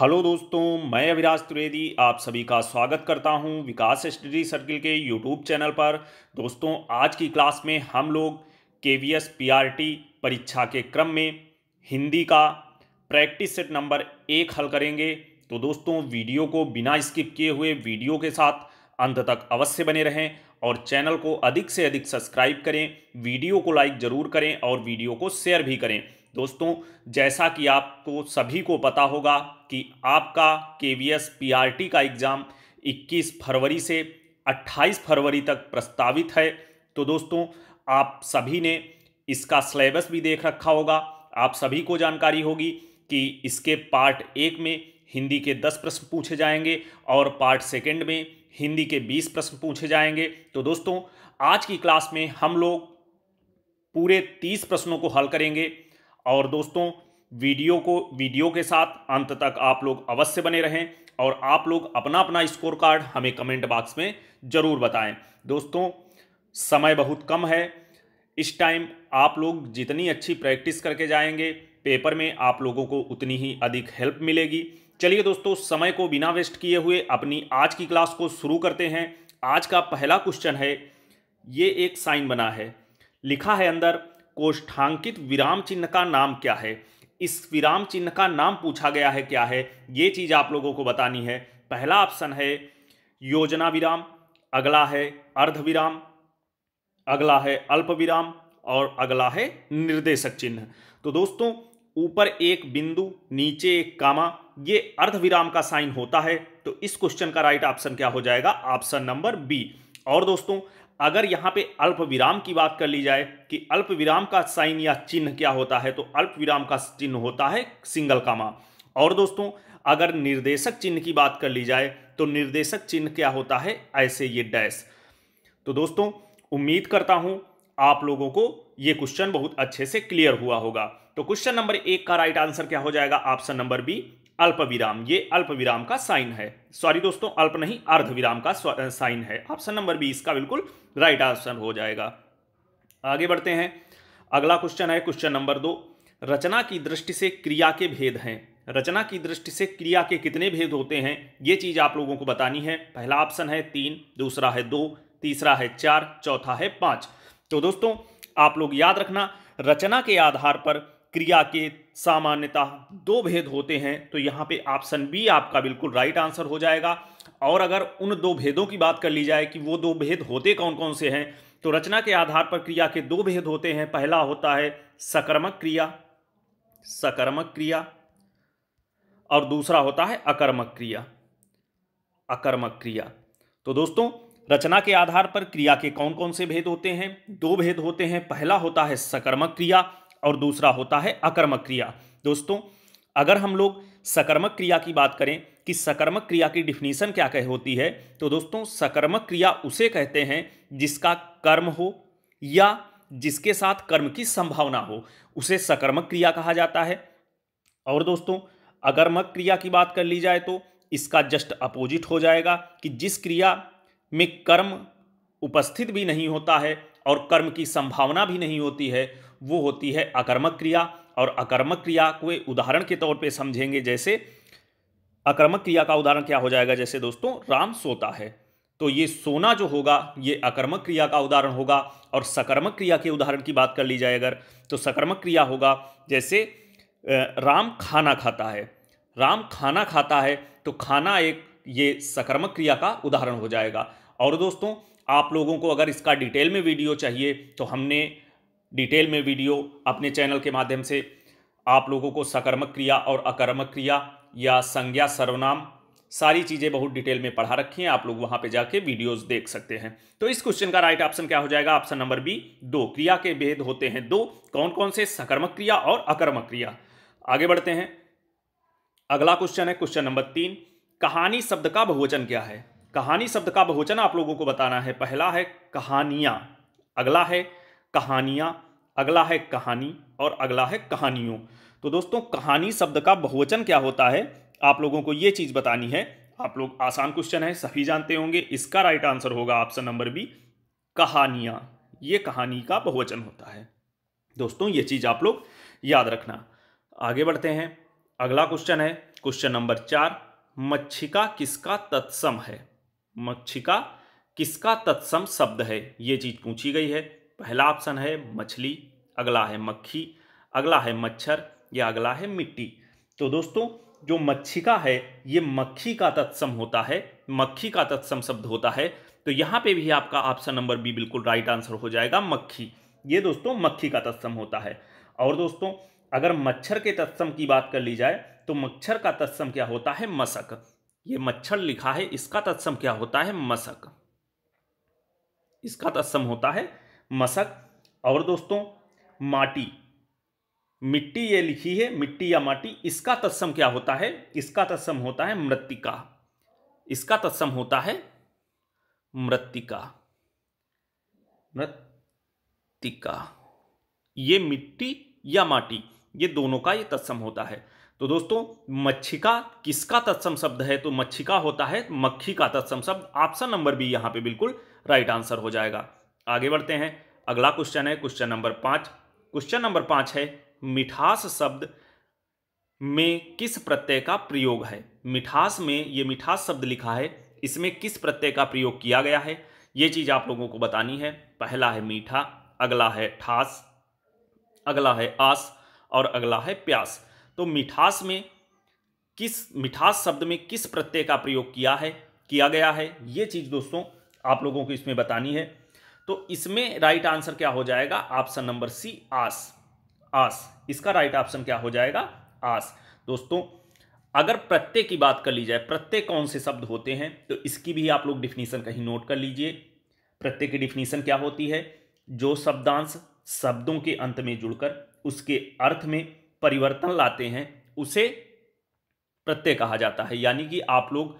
hello दोस्तों मैं अविराज त्रिवेदी आप सभी का स्वागत करता हूं विकास स्टडी सर्किल के यूट्यूब चैनल पर दोस्तों आज की क्लास में हम लोग K V S P R T परीक्षा के क्रम में हिंदी का प्रैक्टिस सेट नंबर एक हल करेंगे तो दोस्तों वीडियो को बिना स्किप किए हुए वीडियो के साथ अंत तक अवश्य बने रहें और चैनल को अधिक से अधिक सब्सक्राइब करें वीडियो को लाइक ज़रूर करें और वीडियो को शेयर भी करें दोस्तों जैसा कि आपको सभी को पता होगा कि आपका K V S P R T का एग्ज़ाम 21 फरवरी से 28 फरवरी तक प्रस्तावित है तो दोस्तों आप सभी ने इसका सिलेबस भी देख रखा होगा आप सभी को जानकारी होगी कि इसके पार्ट एक में हिंदी के दस प्रश्न पूछे जाएंगे और पार्ट सेकंड में हिंदी के बीस प्रश्न पूछे जाएंगे तो दोस्तों आज की क्लास में हम लोग पूरे तीस प्रश्नों को हल करेंगे और दोस्तों वीडियो को वीडियो के साथ अंत तक आप लोग अवश्य बने रहें और आप लोग अपना अपना स्कोर कार्ड हमें कमेंट बॉक्स में ज़रूर बताएं दोस्तों समय बहुत कम है इस टाइम आप लोग जितनी अच्छी प्रैक्टिस करके जाएंगे पेपर में आप लोगों को उतनी ही अधिक हेल्प मिलेगी चलिए दोस्तों समय को बिना वेस्ट किए हुए अपनी आज की क्लास को शुरू करते हैं आज का पहला क्वेश्चन है ये एक साइन बना है लिखा है अंदर कोष्ठांकित विराम चिन्ह का नाम क्या है इस विराम चिन्ह का नाम पूछा गया है क्या है ये चीज़ आप लोगों को बतानी है पहला ऑप्शन है योजना विराम अगला है अर्ध विराम अगला है अल्प विराम और अगला है निर्देशक चिन्ह तो दोस्तों ऊपर एक बिंदु नीचे एक कामा ये अर्ध विराम का साइन होता है तो इस क्वेश्चन का राइट ऑप्शन क्या हो जाएगा ऑप्शन नंबर बी और दोस्तों अगर यहाँ पे अल्प विराम की बात कर ली जाए कि अल्प विराम का साइन या चिन्ह क्या होता है तो अल्प विराम का चिन्ह होता है सिंगल कामा और दोस्तों अगर निर्देशक चिन्ह की बात कर ली जाए तो निर्देशक चिन्ह क्या होता है ऐसे ये डैश तो दोस्तों उम्मीद करता हूँ आप लोगों को ये क्वेश्चन बहुत अच्छे से क्लियर हुआ होगा तो क्वेश्चन नंबर एक का राइट आंसर क्या हो जाएगा ऑप्शन नंबर बी अल्प विराम ये अल्प विराम का साइन है सॉरी दोस्तों अल्प नहीं अर्ध विराम का साइन है ऑप्शन नंबर बी इसका बिल्कुल राइट आंसर हो जाएगा आगे बढ़ते हैं अगला क्वेश्चन है क्वेश्चन नंबर दो रचना की दृष्टि से क्रिया के भेद हैं रचना की दृष्टि से क्रिया के कितने भेद होते हैं ये चीज़ आप लोगों को बतानी है पहला ऑप्शन है तीन दूसरा है दो तीसरा है चार चौथा है पांच तो दोस्तों आप लोग याद रखना रचना के आधार पर क्रिया के सामान्यतः दो भेद होते हैं तो यहाँ पे ऑप्शन बी आपका बिल्कुल राइट आंसर हो जाएगा और अगर उन दो भेदों की बात कर ली जाए कि वो दो भेद होते कौन कौन से हैं तो रचना के आधार पर क्रिया के दो भेद होते हैं पहला होता है सकर्मक क्रिया सकर्मक क्रिया और दूसरा होता है अकर्मक क्रिया अकर्मक क्रिया तो दोस्तों रचना के आधार पर क्रिया के कौन कौन से भेद होते हैं दो भेद होते हैं पहला होता है सकर्मक क्रिया और दूसरा होता है अकर्मक क्रिया दोस्तों अगर हम लोग सकर्मक क्रिया की बात करें कि सकर्मक क्रिया की डिफिनीसन क्या कह होती है तो दोस्तों सकर्मक क्रिया उसे कहते हैं जिसका कर्म हो या जिसके साथ कर्म की संभावना हो उसे सकर्मक क्रिया कहा जाता है और दोस्तों अकर्मक क्रिया की बात कर ली जाए तो इसका जस्ट अपोजिट हो जाएगा कि जिस क्रिया में कर्म उपस्थित भी नहीं होता है और कर्म की संभावना भी नहीं होती है वो होती है अकर्मक क्रिया और अकर्मक क्रिया को उदाहरण के तौर पे समझेंगे जैसे अकर्मक क्रिया का उदाहरण क्या हो जाएगा जैसे दोस्तों राम सोता है तो ये सोना जो होगा ये अकर्मक क्रिया का उदाहरण होगा और सकर्मक क्रिया के उदाहरण की बात कर ली जाए अगर तो सकर्मक क्रिया होगा जैसे राम खाना खाता है राम खाना खाता है तो खाना एक ये सकर्मक क्रिया का उदाहरण हो जाएगा और दोस्तों आप लोगों को अगर इसका डिटेल में वीडियो चाहिए तो हमने डिटेल में वीडियो अपने चैनल के माध्यम से आप लोगों को सकर्मक क्रिया और अकर्मक क्रिया या संज्ञा सर्वनाम सारी चीज़ें बहुत डिटेल में पढ़ा रखी हैं आप लोग वहां पे जाके वीडियोस देख सकते हैं तो इस क्वेश्चन का राइट ऑप्शन क्या हो जाएगा ऑप्शन नंबर बी दो क्रिया के भेद होते हैं दो कौन कौन से सकर्मक क्रिया और अकर्मक क्रिया आगे बढ़ते हैं अगला क्वेश्चन है क्वेश्चन नंबर तीन कहानी शब्द का बहुवचन क्या है कहानी शब्द का बहुवचन आप लोगों को बताना है पहला है कहानियां अगला है कहानियां अगला है कहानी और अगला है कहानियों तो दोस्तों कहानी शब्द का बहुवचन क्या होता है आप लोगों को ये चीज़ बतानी है आप लोग आसान क्वेश्चन है सभी जानते होंगे इसका राइट आंसर होगा ऑप्शन नंबर बी कहानियाँ ये कहानी का बहुवचन होता है दोस्तों ये चीज़ आप लोग याद रखना आगे बढ़ते हैं अगला क्वेश्चन है क्वेश्चन नंबर चार मच्छिका किसका तत्सम है मच्छिका किसका तत्सम शब्द है ये चीज़ पूछी गई है पहला ऑप्शन है मछली अगला है मक्खी अगला है मच्छर या अगला है मिट्टी तो दोस्तों जो मच्छिका है ये मक्खी का तत्सम होता है मक्खी का तत्सम शब्द होता है तो यहाँ पे भी आपका ऑप्शन नंबर बी बिल्कुल राइट आंसर हो जाएगा मक्खी ये दोस्तों मक्खी का तत्सम होता है और दोस्तों अगर मच्छर के तत्सम की बात कर ली जाए तो मच्छर का तत्सम क्या होता है मसक ये मच्छर लिखा है इसका तत्सम क्या होता है मसक इसका तत्सम होता है मशक और दोस्तों माटी मिट्टी ये लिखी है मिट्टी या माटी इसका तत्सम क्या होता है इसका तत्सम होता है मृतिका इसका तत्सम होता है मृतिका मृतिका ये मिट्टी या माटी ये दोनों का ये तत्सम होता है तो दोस्तों मच्छिका किसका तत्सम शब्द है तो मच्छिका होता है मक्खी का तत्सम शब्द ऑप्शन नंबर बी यहां पे बिल्कुल राइट आंसर हो जाएगा आगे बढ़ते हैं अगला क्वेश्चन है क्वेश्चन नंबर पांच क्वेश्चन नंबर पांच है मिठास शब्द में किस प्रत्यय का प्रयोग है मिठास में ये मिठास शब्द लिखा है इसमें किस प्रत्यय का प्रयोग किया गया है ये चीज़ आप लोगों को बतानी है पहला है मीठा अगला है ठास अगला है आस और अगला है प्यास तो मिठास में किस मिठास शब्द में किस प्रत्यय का प्रयोग किया है किया गया है ये चीज़ दोस्तों आप लोगों को इसमें बतानी है तो इसमें राइट आंसर क्या हो जाएगा ऑप्शन नंबर सी आस आस इसका राइट ऑप्शन क्या हो जाएगा आस दोस्तों अगर प्रत्यय की बात कर ली जाए प्रत्यय कौन से शब्द होते हैं तो इसकी भी आप लोग डिफिनीशन कहीं नोट कर लीजिए प्रत्यय की डिफिनीशन क्या होती है जो शब्दांश शब्दों के अंत में जुड़कर उसके अर्थ में परिवर्तन लाते हैं उसे प्रत्यय कहा जाता है यानी कि आप लोग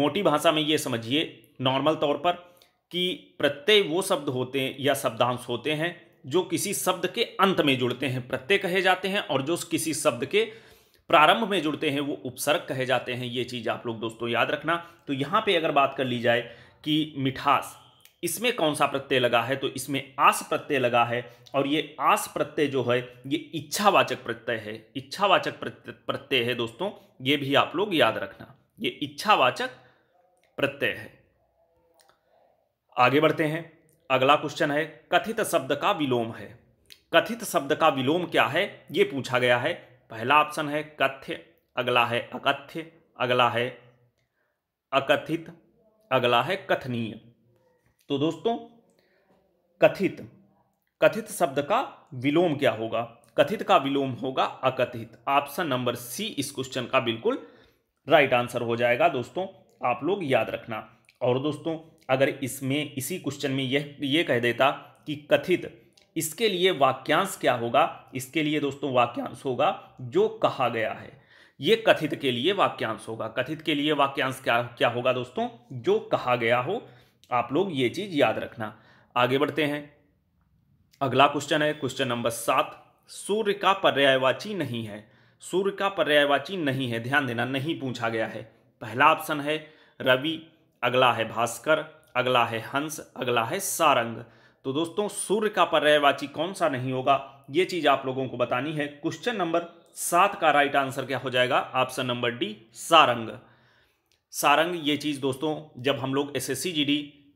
मोटी भाषा में ये समझिए नॉर्मल तौर पर कि प्रत्यय वो शब्द होते हैं या शब्दांश होते हैं जो किसी शब्द के अंत में जुड़ते हैं प्रत्यय कहे जाते हैं और जो किसी शब्द के प्रारंभ में जुड़ते हैं वो उपसर्ग कहे जाते हैं ये चीज़ आप लोग दोस्तों याद रखना तो यहाँ पे अगर बात कर ली जाए कि मिठास इसमें कौन सा प्रत्यय लगा है तो इसमें आस प्रत्यय लगा है और ये आस प्रत्यय जो है ये इच्छावाचक प्रत्यय है इच्छावाचक प्रत्यय है दोस्तों ये भी आप लोग याद रखना ये इच्छावाचक प्रत्यय है आगे बढ़ते हैं अगला क्वेश्चन है कथित शब्द का विलोम है कथित शब्द का विलोम क्या है ये पूछा गया है पहला ऑप्शन है कथ्य अगला है अकथ्य अगला है अकथित अगला है कथनीय तो दोस्तों कथित कथित शब्द का विलोम क्या होगा कथित का विलोम होगा अकथित ऑप्शन नंबर सी इस क्वेश्चन का बिल्कुल राइट आंसर हो जाएगा दोस्तों आप लोग याद रखना और दोस्तों अगर इसमें इसी क्वेश्चन में यह ये कह देता कि कथित इसके लिए वाक्यांश क्या होगा इसके लिए दोस्तों वाक्यांश होगा जो कहा गया है ये कथित के लिए वाक्यांश होगा कथित के लिए वाक्यांश क्या क्या होगा दोस्तों जो कहा गया हो आप लोग ये चीज़ याद रखना आगे बढ़ते हैं अगला क्वेश्चन है क्वेश्चन नंबर सात सूर्य का पर्यायवाची नहीं है सूर्य का पर्यायवाची नहीं है ध्यान देना नहीं पूछा गया है पहला ऑप्शन है रवि अगला है भास्कर अगला है हंस अगला है सारंग तो दोस्तों सूर्य का पर्यायवाची कौन सा नहीं होगा ये चीज आप लोगों को बतानी है क्वेश्चन नंबर सात का राइट आंसर क्या हो जाएगा ऑप्शन नंबर डी सारंग सारंग ये चीज़ दोस्तों जब हम लोग एस एस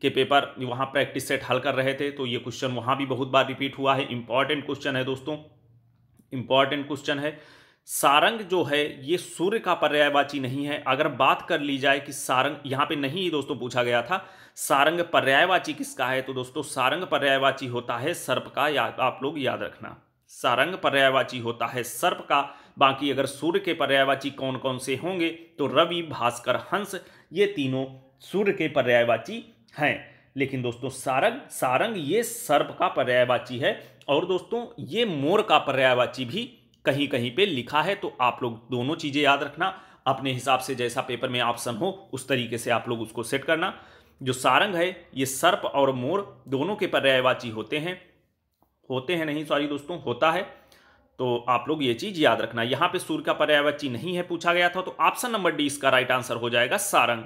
के पेपर वहां प्रैक्टिस सेट हल कर रहे थे तो ये क्वेश्चन वहां भी बहुत बार रिपीट हुआ है इंपॉर्टेंट क्वेश्चन है दोस्तों इंपॉर्टेंट क्वेश्चन है सारंग जो है ये सूर्य का पर्यायवाची नहीं है अगर बात कर ली जाए कि सारंग यहाँ पे नहीं दोस्तों पूछा गया था सारंग पर्यायवाची किसका है तो दोस्तों सारंग पर्यायवाची होता है सर्प का या आप लोग याद रखना सारंग पर्यायवाची होता है सर्प का बाकी अगर सूर्य के पर्यायवाची कौन कौन से होंगे तो रवि भास्कर हंस ये तीनों सूर्य के पर्यायवाची हैं लेकिन दोस्तों सारंग सारंग ये सर्प का पर्यायवाची है और दोस्तों ये मोर का पर्यायवाची भी कहीं कहीं पे लिखा है तो आप लोग दोनों चीज़ें याद रखना अपने हिसाब से जैसा पेपर में ऑप्शन हो उस तरीके से आप लोग उसको सेट करना जो सारंग है ये सर्प और मोर दोनों के पर्यायवाची होते हैं होते हैं नहीं सॉरी दोस्तों होता है तो आप लोग ये चीज़ याद रखना यहाँ पे सूर्य का पर्यायवाची नहीं है पूछा गया था तो ऑप्शन नंबर डी इसका राइट आंसर हो जाएगा सारंग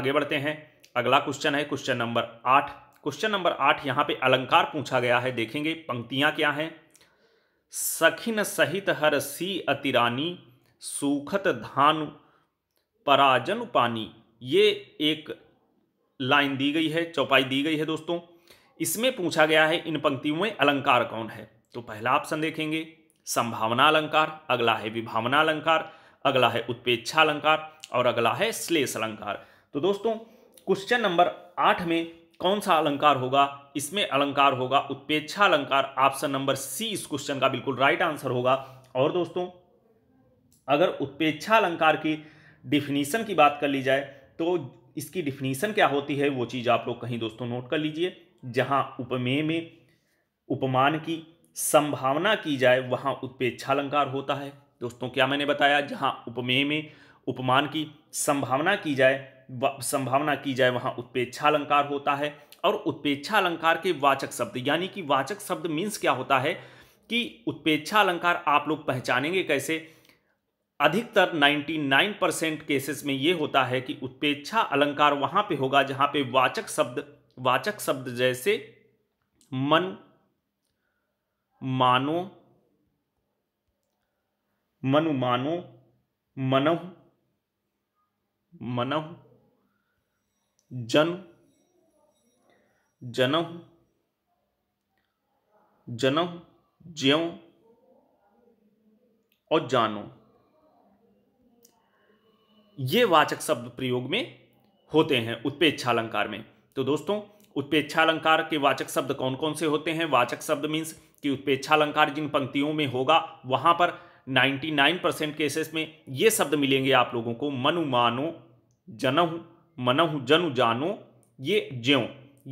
आगे बढ़ते हैं अगला क्वेश्चन है क्वेश्चन नंबर आठ क्वेश्चन नंबर आठ यहाँ पे अलंकार पूछा गया है देखेंगे पंक्तियाँ क्या हैं सखिन सहित हर सी अतिरानी सूखत धान पराजन पानी ये एक लाइन दी गई है चौपाई दी गई है दोस्तों इसमें पूछा गया है इन पंक्तियों में अलंकार कौन है तो पहला ऑप्शन देखेंगे संभावना अलंकार अगला है विभावना अलंकार अगला है उत्पेक्षा अलंकार और अगला है श्लेष अलंकार तो दोस्तों क्वेश्चन नंबर आठ में कौन सा अलंकार होगा इसमें अलंकार होगा उत्पेक्षा अलंकार ऑप्शन नंबर सी इस क्वेश्चन का बिल्कुल राइट आंसर होगा और दोस्तों अगर उत्पेक्षा अलंकार की डिफिनीशन की बात कर ली जाए तो इसकी डिफिनीशन क्या होती है वो चीज़ आप लोग कहीं दोस्तों नोट कर लीजिए जहाँ उपमेय में उपमान की संभावना की जाए वहाँ उत्पेक्षा अलंकार होता है दोस्तों क्या मैंने बताया जहाँ उपमेय में उपमान की संभावना की जाए संभावना की जाए वहाँ उत्पेक्षा अलंकार होता है और उत्पेक्षा अलंकार के वाचक शब्द यानी कि वाचक शब्द मीन्स क्या होता है कि उत्पेक्षा अलंकार आप लोग पहचानेंगे कैसे अधिकतर 99 परसेंट केसेस में ये होता है कि उत्पेक्षा अलंकार वहाँ पे होगा जहाँ पे वाचक शब्द वाचक शब्द जैसे मन मानो मनु मानो मनह मनह जन जनह जनह ज्यो और जानो ये वाचक शब्द प्रयोग में होते हैं उत्पेक्षा अलंकार में तो दोस्तों उत्पेक्षा अलंकार के वाचक शब्द कौन कौन से होते हैं वाचक शब्द मीन्स कि उत्पेक्षा अलंकार जिन पंक्तियों में होगा वहां पर 99 परसेंट केसेस में ये शब्द मिलेंगे आप लोगों को मनु मानो जनहु मनहु जनु जानो ये ज्यो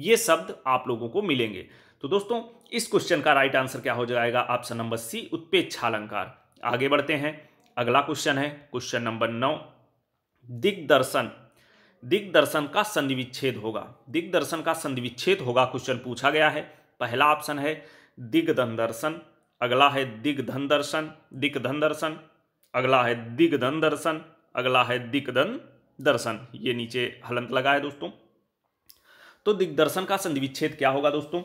ये शब्द आप लोगों को मिलेंगे तो दोस्तों इस क्वेश्चन का राइट आंसर क्या हो जाएगा ऑप्शन नंबर सी उत्पेक्षालंकार आगे बढ़ते हैं अगला क्वेश्चन है क्वेश्चन नंबर नौ दिग्दर्शन दिग्दर्शन का संधि विच्छेद होगा दिग्दर्शन का संधि विच्छेद होगा क्वेश्चन पूछा गया है पहला ऑप्शन है दिग्धन दर्शन अगला है दिग्धन दर्शन दिग्धन दर्शन अगला है दिग्धन दर्शन अगला है दिग्धन दर्शन ये नीचे हलंत लगा है दोस्तों तो दिग्दर्शन का संधिविच्छेद क्या होगा दोस्तों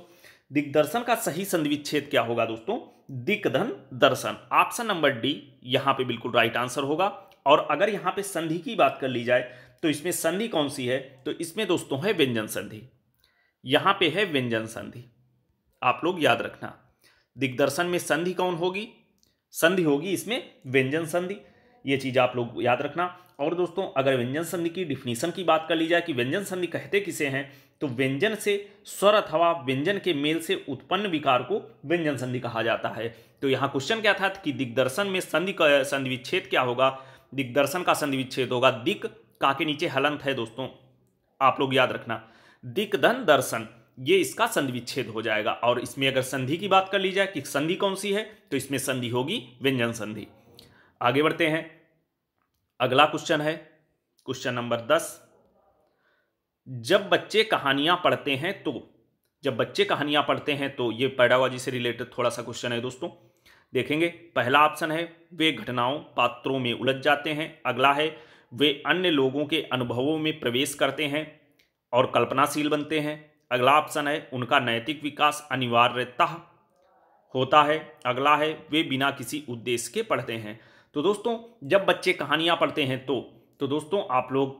दिग्दर्शन का सही संधिविच्छेद क्या होगा दोस्तों दिग्धन दर्शन ऑप्शन नंबर डी यहां पे बिल्कुल राइट आंसर होगा और अगर यहां पे संधि की बात कर ली जाए तो इसमें संधि कौन सी है तो इसमें दोस्तों है व्यंजन संधि यहां पे है व्यंजन संधि आप लोग याद रखना दिग्दर्शन में संधि कौन होगी संधि होगी इसमें व्यंजन संधि ये चीज आप लोग याद रखना और दोस्तों अगर व्यंजन संधि की डिफिनीशन की बात कर ली जाए कि व्यंजन संधि कहते किसे हैं तो व्यंजन से स्वर अथवा व्यंजन के मेल से उत्पन्न विकार को व्यंजन संधि कहा जाता है तो यहाँ क्वेश्चन क्या था कि दिग्दर्शन में संधि संधि विच्छेद क्या होगा दिग्दर्शन का संधि विच्छेद होगा दिक का के नीचे हलंत है दोस्तों आप लोग याद रखना दिग्धन दर्शन ये इसका संधि विच्छेद हो जाएगा और इसमें अगर संधि की बात कर ली जाए कि संधि कौन सी है तो इसमें संधि होगी व्यंजन संधि आगे बढ़ते हैं अगला क्वेश्चन है क्वेश्चन नंबर दस जब बच्चे कहानियां पढ़ते हैं तो जब बच्चे कहानियां पढ़ते हैं तो ये पैडावाजी से रिलेटेड थोड़ा सा क्वेश्चन है दोस्तों देखेंगे पहला ऑप्शन है वे घटनाओं पात्रों में उलझ जाते हैं अगला है वे अन्य लोगों के अनुभवों में प्रवेश करते हैं और कल्पनाशील बनते हैं अगला ऑप्शन है उनका नैतिक विकास अनिवार्यता होता है अगला है वे बिना किसी उद्देश्य के पढ़ते हैं तो दोस्तों जब बच्चे कहानियाँ पढ़ते हैं तो तो दोस्तों आप लोग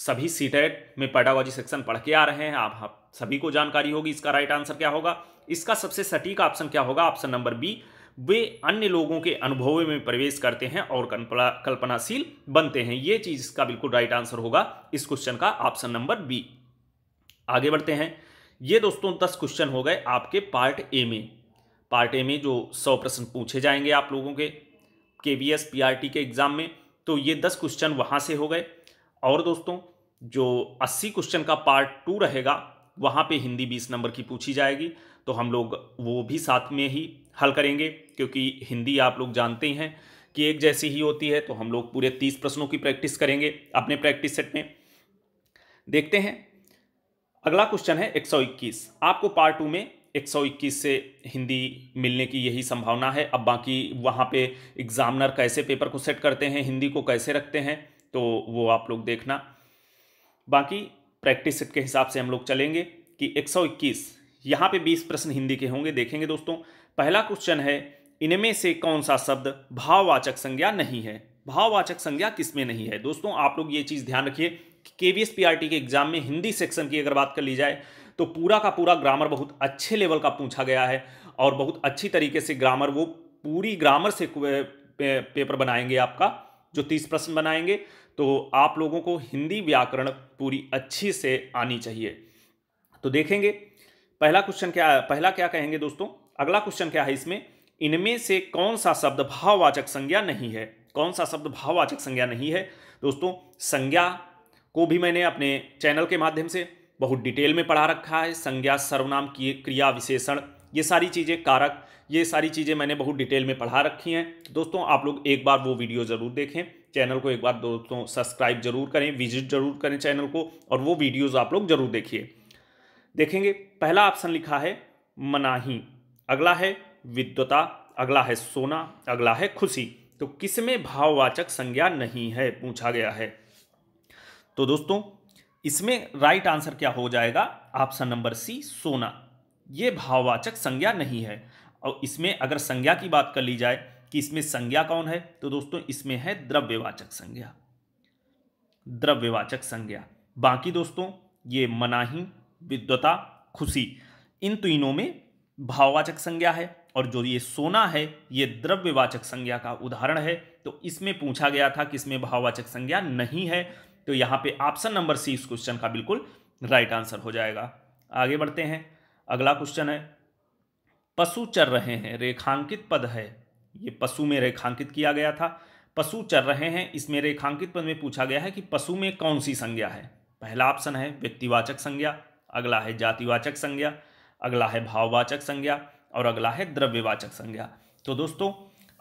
सभी सीटेट e में पैडागोजी सेक्शन पढ़ के आ रहे हैं आप, आप सभी को जानकारी होगी इसका राइट आंसर क्या होगा इसका सबसे सटीक ऑप्शन क्या होगा ऑप्शन नंबर बी वे अन्य लोगों के अनुभवों में प्रवेश करते हैं और कल्पनाशील बनते हैं ये चीज़ इसका बिल्कुल राइट आंसर होगा इस क्वेश्चन का ऑप्शन नंबर बी आगे बढ़ते हैं ये दोस्तों दस क्वेश्चन हो गए आपके पार्ट ए में पार्ट ए में जो सौ प्रश्न पूछे जाएंगे आप लोगों के K V S P R T के एग्ज़ाम में तो ये दस क्वेश्चन वहाँ से हो गए और दोस्तों जो अस्सी क्वेश्चन का पार्ट टू रहेगा वहाँ पे हिंदी बीस नंबर की पूछी जाएगी तो हम लोग वो भी साथ में ही हल करेंगे क्योंकि हिंदी आप लोग जानते ही हैं कि एक जैसी ही होती है तो हम लोग पूरे तीस प्रश्नों की प्रैक्टिस करेंगे अपने प्रैक्टिस सेट में देखते हैं अगला क्वेश्चन है 121 आपको पार्ट टू में 121 से हिंदी मिलने की यही संभावना है अब बाकी वहाँ पे एग्ज़ामिनर कैसे पेपर को सेट करते हैं हिंदी को कैसे रखते हैं तो वो आप लोग देखना बाकी प्रैक्टिस सेट के हिसाब से हम लोग चलेंगे कि 121 यहाँ पे बीस प्रश्न हिंदी के होंगे देखेंगे दोस्तों पहला क्वेश्चन है इनमें से कौन सा शब्द भाववाचक संज्ञा नहीं है भाववाचक संज्ञा किस में नहीं है दोस्तों आप लोग ये चीज़ ध्यान रखिए के वी के एग्जाम में हिंदी सेक्शन की अगर बात कर ली जाए तो पूरा का पूरा ग्रामर बहुत अच्छे लेवल का पूछा गया है और बहुत अच्छी तरीके से ग्रामर वो पूरी ग्रामर से पेपर बनाएंगे आपका जो तीस प्रश्न बनाएंगे तो आप लोगों को हिंदी व्याकरण पूरी अच्छी से आनी चाहिए तो देखेंगे पहला क्वेश्चन क्या पहला क्या कहेंगे दोस्तों अगला क्वेश्चन क्या है इसमें इनमें से कौन सा शब्द भाववाचक संज्ञा नहीं है कौन सा शब्द भाववाचक संज्ञा नहीं है दोस्तों संज्ञा को भी मैंने अपने चैनल के माध्यम से बहुत डिटेल में पढ़ा रखा है संज्ञा सर्वनाम की क्रिया विशेषण ये सारी चीज़ें कारक ये सारी चीज़ें मैंने बहुत डिटेल में पढ़ा रखी हैं दोस्तों आप लोग एक बार वो वीडियो ज़रूर देखें चैनल को एक बार दोस्तों सब्सक्राइब जरूर करें विजिट जरूर करें चैनल को और वो वीडियोज़ आप लोग जरूर देखिए देखेंगे पहला ऑप्शन लिखा है मनाही अगला है विद्वता अगला है सोना अगला है खुशी तो किसमें भाववाचक संज्ञा नहीं है पूछा गया है तो दोस्तों इसमें राइट आंसर क्या हो जाएगा ऑप्शन नंबर सी सोना ये भाववाचक संज्ञा नहीं है और इसमें अगर संज्ञा की बात कर ली जाए कि इसमें संज्ञा कौन है तो दोस्तों इसमें है द्रव्यवाचक संज्ञा द्रव्यवाचक संज्ञा बाकी दोस्तों ये मनाही विद्वता खुशी इन तीनों में भाववाचक संज्ञा है और जो ये सोना है ये द्रव्यवाचक संज्ञा का उदाहरण है तो इसमें पूछा गया था कि इसमें भाववाचक संज्ञा नहीं है तो यहां पे ऑप्शन नंबर सी इस क्वेश्चन का बिल्कुल राइट आंसर हो जाएगा आगे बढ़ते हैं अगला क्वेश्चन है पशु चर रहे हैं रेखांकित पद है ये पशु में रेखांकित किया गया था पशु चर रहे हैं इसमें रेखांकित पद में पूछा गया है कि पशु में कौन सी संज्ञा है पहला ऑप्शन है व्यक्तिवाचक संज्ञा अगला है जातिवाचक संज्ञा अगला है भाववाचक संज्ञा और अगला है द्रव्यवाचक संज्ञा तो दोस्तों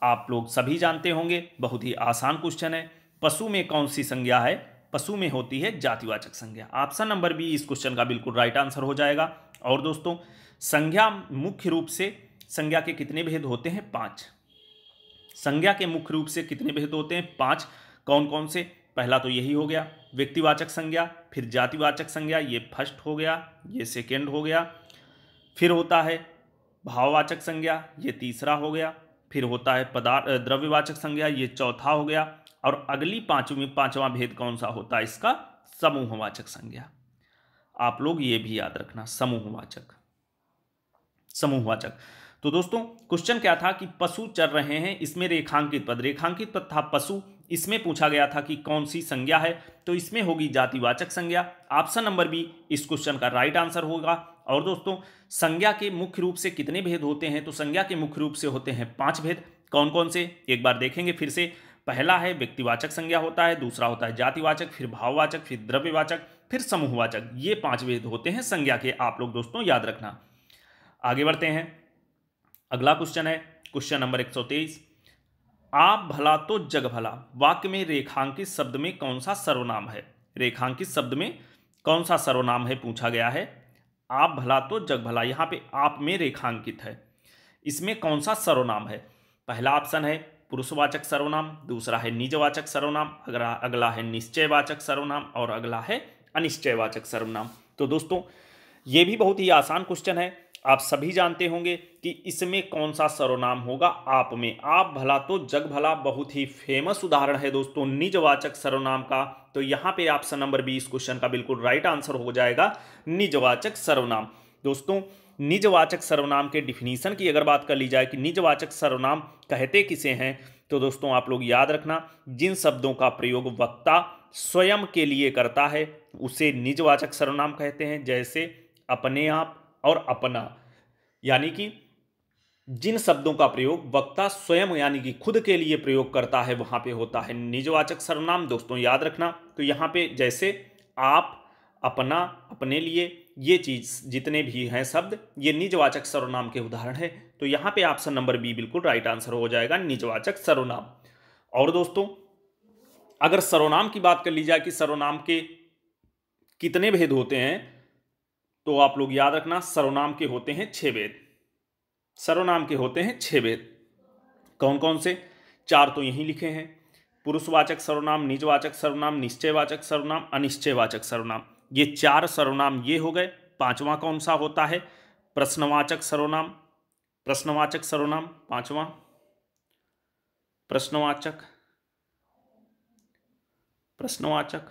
आप लोग सभी जानते होंगे बहुत ही आसान क्वेश्चन है पशु में कौन सी संज्ञा है पशु में होती है जातिवाचक संज्ञा ऑप्शन नंबर बी इस क्वेश्चन का बिल्कुल राइट आंसर हो जाएगा और दोस्तों संज्ञा मुख्य रूप से संज्ञा के कितने भेद होते हैं पाँच संज्ञा के मुख्य रूप से कितने भेद होते हैं पाँच कौन कौन से पहला तो यही हो गया व्यक्तिवाचक संज्ञा फिर जातिवाचक संज्ञा ये फर्स्ट हो गया ये सेकेंड हो गया फिर होता है भाववाचक संज्ञा ये तीसरा हो गया फिर होता है पदार्थ द्रव्यवाचक संज्ञा ये चौथा हो गया और अगली पांचवी पांचवा भेद कौन सा होता है इसका समूहवाचक संज्ञा आप लोग ये भी याद रखना समूहवाचक समूहवाचक तो दोस्तों क्वेश्चन क्या था कि पशु चल रहे हैं इसमें रेखांकित पद रेखांकित पद था पशु इसमें पूछा गया था कि कौन सी संज्ञा है तो इसमें होगी जातिवाचक संज्ञा ऑप्शन नंबर बी इस क्वेश्चन का राइट आंसर होगा और दोस्तों संज्ञा के मुख्य रूप से कितने भेद होते हैं तो संज्ञा के मुख्य रूप से होते हैं पांच भेद कौन कौन से एक बार देखेंगे फिर से पहला है व्यक्तिवाचक संज्ञा होता है दूसरा होता है जातिवाचक फिर भाववाचक फिर द्रव्यवाचक फिर समूहवाचक ये पांच वेद होते हैं संज्ञा के आप लोग दोस्तों याद रखना आगे बढ़ते हैं अगला क्वेश्चन है क्वेश्चन नंबर एक सौ तेईस आप भला तो जग भला वाक्य में रेखांकित शब्द में कौन सा सर्वनाम है रेखांकित शब्द में कौन सा सर्वनाम है पूछा गया है आप भला तो जग भला यहाँ पे आप में रेखांकित है इसमें कौन सा सर्वनाम है पहला ऑप्शन है पुरुषवाचक सर्वनाम दूसरा है निजवाचक सर्वनाम अगला अगला है निश्चयवाचक सर्वनाम और अगला है अनिश्चयवाचक सर्वनाम तो दोस्तों ये भी बहुत ही आसान क्वेश्चन है आप सभी जानते होंगे कि इसमें कौन सा सर्वनाम होगा आप में आप भला तो जग भला बहुत ही फेमस उदाहरण है दोस्तों निजवाचक सर्वनाम का तो यहाँ पे ऑप्शन नंबर बी इस क्वेश्चन का बिल्कुल राइट आंसर हो जाएगा निजवाचक सर्वनाम दोस्तों निजवाचक सर्वनाम के डिफिनीसन की अगर बात कर ली जाए कि निजवाचक सर्वनाम कहते किसे हैं तो दोस्तों आप लोग याद रखना जिन शब्दों का प्रयोग वक्ता स्वयं के लिए करता है उसे निजवाचक सर्वनाम कहते हैं जैसे अपने आप और अपना यानी कि जिन शब्दों का प्रयोग वक्ता स्वयं यानी कि खुद के लिए प्रयोग करता है वहाँ पे होता है निजवाचक सर्वनाम दोस्तों याद रखना तो यहाँ पे जैसे आप अपना अपने लिए ये चीज़ जितने भी हैं शब्द ये निजवाचक सर्वनाम के उदाहरण है तो यहाँ पे ऑप्शन नंबर बी बिल्कुल राइट आंसर हो जाएगा निजवाचक सर्वनाम और दोस्तों अगर सर्वनाम की बात कर ली जाए कि सर्वनाम के कितने भेद होते हैं तो आप लोग याद रखना सर्वनाम के होते हैं छः भेद सर्वनाम के होते हैं छः भेद कौन कौन से चार तो यहीं लिखे हैं पुरुषवाचक सर्वनाम निजवाचक सर्वनाम निश्चयवाचक सर्वनाम अनिश्चयवाचक सर्वनाम ये चार सर्वनाम ये हो गए पांचवा कौन सा होता है प्रश्नवाचक सर्वनाम प्रश्नवाचक सर्वनाम पांचवा प्रश्नवाचक प्रश्नवाचक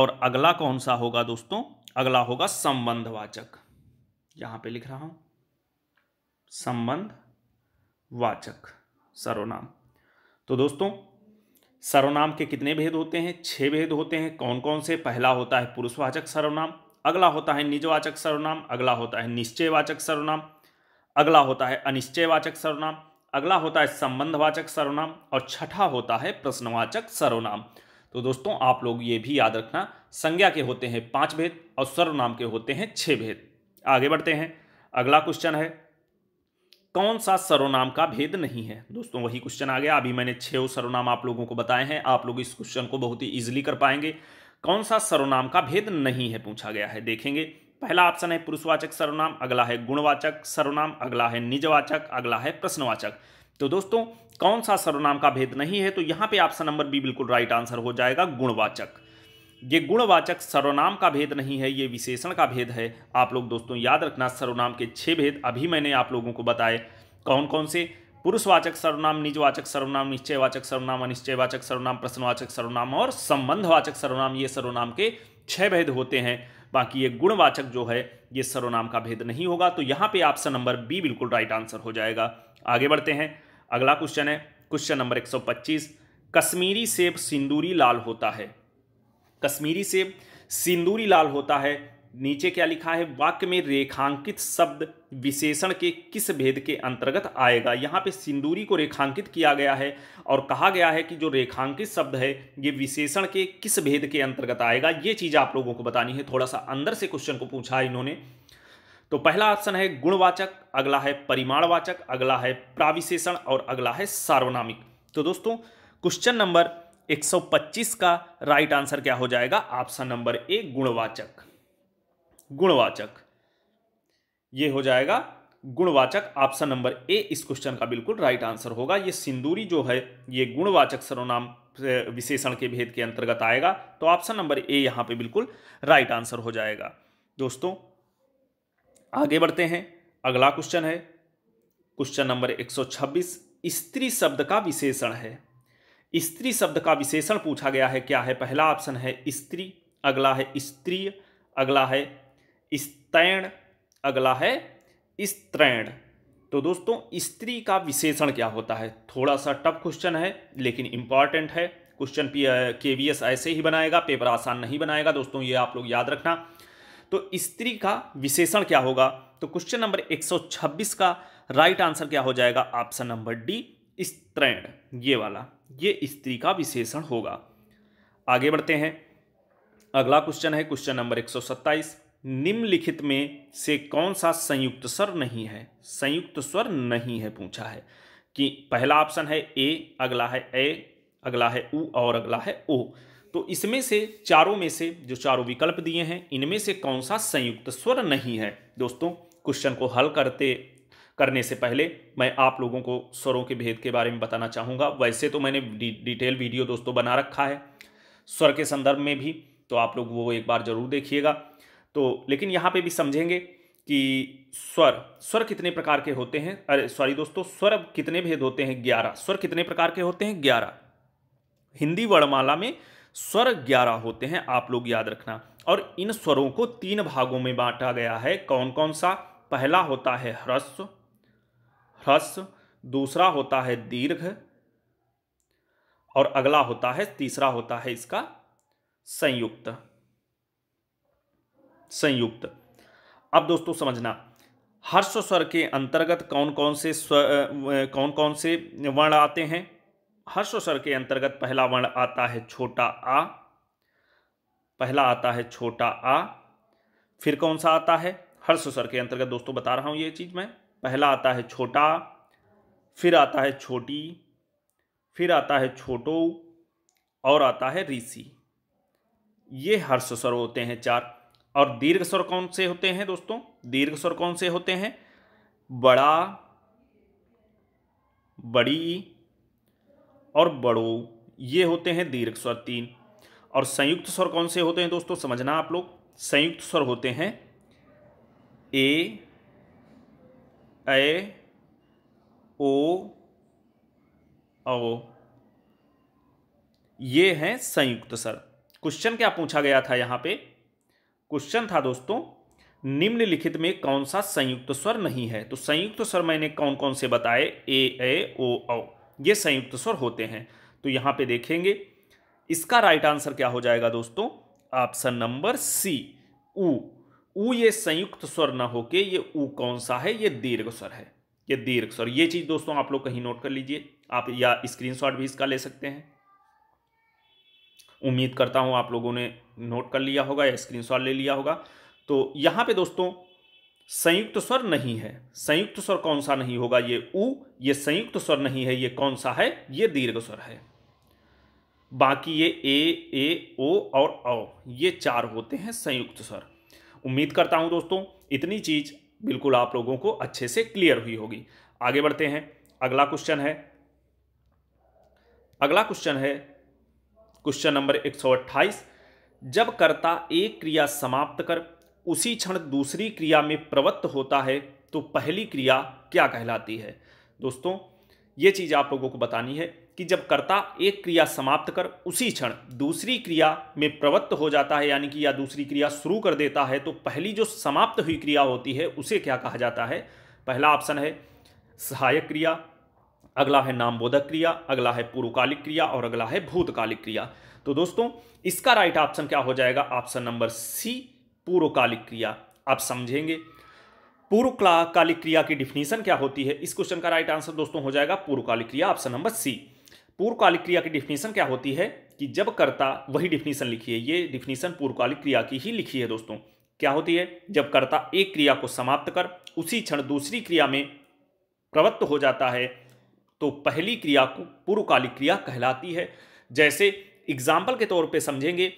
और अगला कौन सा होगा दोस्तों अगला होगा संबंधवाचक यहां पे लिख रहा हूं संबंधवाचक सर्वनाम तो दोस्तों सर्वनाम के कितने भेद होते हैं छः भेद होते हैं कौन कौन से पहला होता है पुरुषवाचक सर्वनाम अगला होता है निजवाचक सर्वनाम अगला होता है निश्चयवाचक सर्वनाम अगला होता है अनिश्चयवाचक सर्वनाम अगला होता है संबंधवाचक सर्वनाम और छठा होता है प्रश्नवाचक सर्वनाम तो दोस्तों आप लोग ये भी याद रखना संज्ञा के होते हैं पांच भेद और सर्वनाम के होते हैं छः भेद आगे बढ़ते हैं अगला क्वेश्चन है कौन सा सर्वनाम का भेद नहीं है दोस्तों वही क्वेश्चन आ गया अभी मैंने छः सर्वनाम आप लोगों को बताए हैं आप लोग इस क्वेश्चन को बहुत ही ईजिली कर पाएंगे कौन सा सर्वनाम का भेद नहीं है पूछा गया है देखेंगे पहला ऑप्शन है पुरुषवाचक सर्वनाम अगला है गुणवाचक सर्वनाम अगला है निजवाचक अगला है प्रश्नवाचक तो दोस्तों कौन सा सर्वनाम का भेद नहीं है तो यहाँ पे ऑप्शन नंबर बी बिल्कुल राइट आंसर हो जाएगा गुणवाचक ये गुणवाचक सर्वनाम का भेद नहीं है ये विशेषण का भेद है आप लोग दोस्तों याद रखना सर्वनाम के छः भेद अभी मैंने आप लोगों को बताए कौन कौन से पुरुषवाचक सर्वनाम निजवाचक सर्वनाम निश्चयवाचक सर्वनाम अनिश्चयवाचक सर्वनाम प्रश्नवाचक सर्वनाम और संबंधवाचक सर्वनाम ये सर्वनाम के छः भेद होते हैं बाकी ये गुणवाचक जो है ये सर्वनाम का भेद नहीं होगा तो यहाँ पे ऑप्शन नंबर बी बिल्कुल राइट आंसर हो जाएगा आगे बढ़ते हैं अगला क्वेश्चन है क्वेश्चन नंबर 125 कश्मीरी सेब सिंदूरी लाल होता है कश्मीरी सेब सिंदूरी लाल होता है नीचे क्या लिखा है वाक्य में रेखांकित शब्द विशेषण के किस भेद के अंतर्गत आएगा यहाँ पे सिंदूरी को रेखांकित किया गया है और कहा गया है कि जो रेखांकित शब्द है ये विशेषण के किस भेद के अंतर्गत आएगा ये चीज़ आप लोगों को बतानी है थोड़ा सा अंदर से क्वेश्चन को पूछा है इन्होंने तो पहला ऑप्शन है गुणवाचक अगला है परिमाणवाचक अगला है प्राविशेषण और अगला है सार्वनामिक तो दोस्तों क्वेश्चन नंबर 125 का राइट आंसर क्या हो जाएगा ऑप्शन नंबर ए गुणवाचक गुणवाचक ये हो जाएगा गुणवाचक ऑप्शन नंबर ए इस क्वेश्चन का बिल्कुल राइट आंसर होगा ये सिंदूरी जो है ये गुणवाचक सर्वनाम विशेषण के भेद के अंतर्गत आएगा तो ऑप्शन नंबर ए यहां पे बिल्कुल राइट आंसर हो जाएगा दोस्तों आगे बढ़ते हैं अगला क्वेश्चन है क्वेश्चन नंबर 126 स्त्री शब्द का विशेषण है स्त्री शब्द का विशेषण पूछा गया है क्या है पहला ऑप्शन है स्त्री अगला है स्त्रीय अगला है स्तैण अगला है स्त्रैण तो दोस्तों स्त्री का विशेषण क्या होता है थोड़ा सा टफ क्वेश्चन है लेकिन इंपॉर्टेंट है क्वेश्चन के वी एस ऐसे ही बनाएगा पेपर आसान नहीं बनाएगा दोस्तों ये आप लोग याद रखना तो स्त्री का विशेषण क्या होगा तो क्वेश्चन नंबर 126 का राइट आंसर क्या हो जाएगा ऑप्शन नंबर डी स्त्रैण ये वाला ये स्त्री का विशेषण होगा आगे बढ़ते हैं अगला क्वेश्चन है क्वेश्चन नंबर 127 निम्नलिखित में से कौन सा संयुक्त स्वर नहीं है संयुक्त स्वर नहीं है पूछा है कि पहला ऑप्शन है ए अगला है ए अगला है उ और अगला है ओ तो इसमें से चारों में से जो चारों विकल्प दिए हैं इनमें से कौन सा संयुक्त स्वर नहीं है दोस्तों क्वेश्चन को हल करते करने से पहले मैं आप लोगों को स्वरों के भेद के बारे में बताना चाहूँगा वैसे तो मैंने डी, डिटेल वीडियो दोस्तों बना रखा है स्वर के संदर्भ में भी तो आप लोग वो एक बार ज़रूर देखिएगा तो लेकिन यहाँ पे भी समझेंगे कि स्वर स्वर कितने प्रकार के होते हैं अरे सॉरी दोस्तों स्वर कितने भेद होते हैं ग्यारह स्वर कितने प्रकार के होते हैं ग्यारह हिंदी वर्णमाला में स्वर ग्यारह होते हैं आप लोग याद रखना और इन स्वरों को तीन भागों में बांटा गया है कौन कौन सा पहला होता है ह्रस्व ह्रस्व दूसरा होता है दीर्घ और अगला होता है तीसरा होता है इसका संयुक्त संयुक्त अब दोस्तों समझना हर्ष स्वर के अंतर्गत कौन कौन से स्वर कौन कौन से वर्ण आते हैं हर्ष स्वर के अंतर्गत पहला वर्ण आता है छोटा आ पहला आता है छोटा आ फिर कौन सा आता है हर्ष स्वर के अंतर्गत दोस्तों बता रहा हूं यह चीज़ मैं पहला आता है छोटा फिर आता है छोटी फिर आता है छोटो और आता है ऋषि ये हर्ष स्वर होते हैं चार और दीर्घ स्वर कौन से होते हैं दोस्तों दीर्घ स्वर कौन से होते हैं बड़ा बड़ी और बड़ो ये होते हैं दीर्घ स्वर तीन और संयुक्त स्वर कौन से होते हैं दोस्तों समझना आप लोग संयुक्त स्वर होते हैं ए ए ओ ओ ये हैं संयुक्त सर क्वेश्चन क्या पूछा गया था यहां पे क्वेश्चन था दोस्तों निम्नलिखित में कौन सा संयुक्त स्वर नहीं है तो संयुक्त स्वर मैंने कौन कौन से बताए ए ए ओ ओ ये संयुक्त स्वर होते हैं तो यहां पे देखेंगे इसका राइट आंसर क्या हो जाएगा दोस्तों ऑप्शन नंबर सी ऊ ऊ ये संयुक्त स्वर ना होके ये ऊ कौन सा है ये दीर्घ स्वर है ये दीर्घ स्वर ये चीज़ दोस्तों आप लोग कहीं नोट कर लीजिए आप या स्क्रीनशॉट भी इसका ले सकते हैं उम्मीद करता हूं आप लोगों ने नोट कर लिया होगा या स्क्रीनशॉट ले लिया होगा तो यहां पे दोस्तों संयुक्त स्वर नहीं है संयुक्त स्वर कौन सा नहीं होगा ये ऊ ये संयुक्त स्वर नहीं है ये कौन सा है ये दीर्घ स्वर है बाकी ये ए ए ओ और औ ये चार होते हैं संयुक्त स्वर उम्मीद करता हूँ दोस्तों इतनी चीज़ बिल्कुल आप लोगों को अच्छे से क्लियर हुई होगी आगे बढ़ते हैं अगला क्वेश्चन है अगला क्वेश्चन है क्वेश्चन नंबर 128 जब कर्ता एक क्रिया समाप्त कर उसी क्षण दूसरी क्रिया में प्रवृत्त होता है तो पहली क्रिया क्या कहलाती है दोस्तों ये चीज़ आप लोगों को बतानी है कि जब कर्ता एक क्रिया समाप्त कर उसी क्षण दूसरी क्रिया में प्रवृत्त हो जाता है यानी कि या दूसरी क्रिया शुरू कर देता है तो पहली जो समाप्त हुई क्रिया होती है उसे क्या कहा जाता है पहला ऑप्शन है सहायक क्रिया अगला है नामबोधक क्रिया अगला है पूर्वकालिक क्रिया और अगला है भूतकालिक क्रिया तो दोस्तों इसका राइट ऑप्शन क्या हो जाएगा ऑप्शन नंबर सी पूर्वकालिक क्रिया आप समझेंगे पूर्व कालिक क्रिया की डिफिनीशन क्या होती है इस क्वेश्चन का राइट आंसर दोस्तों हो जाएगा पूर्व कालिक क्रिया ऑप्शन नंबर सी पूर्व कालिक क्रिया की डिफिनीशन क्या होती है कि जब कर्ता वही डिफिनीशन लिखी है ये डिफिनीशन पूर्व कालिक क्रिया की ही लिखी है दोस्तों क्या होती है जब कर्ता एक क्रिया को समाप्त कर उसी क्षण दूसरी क्रिया में प्रवृत्त हो जाता है तो पहली क्रिया को पूर्वकालिक क्रिया कहलाती है जैसे एग्जाम्पल के तौर पर समझेंगे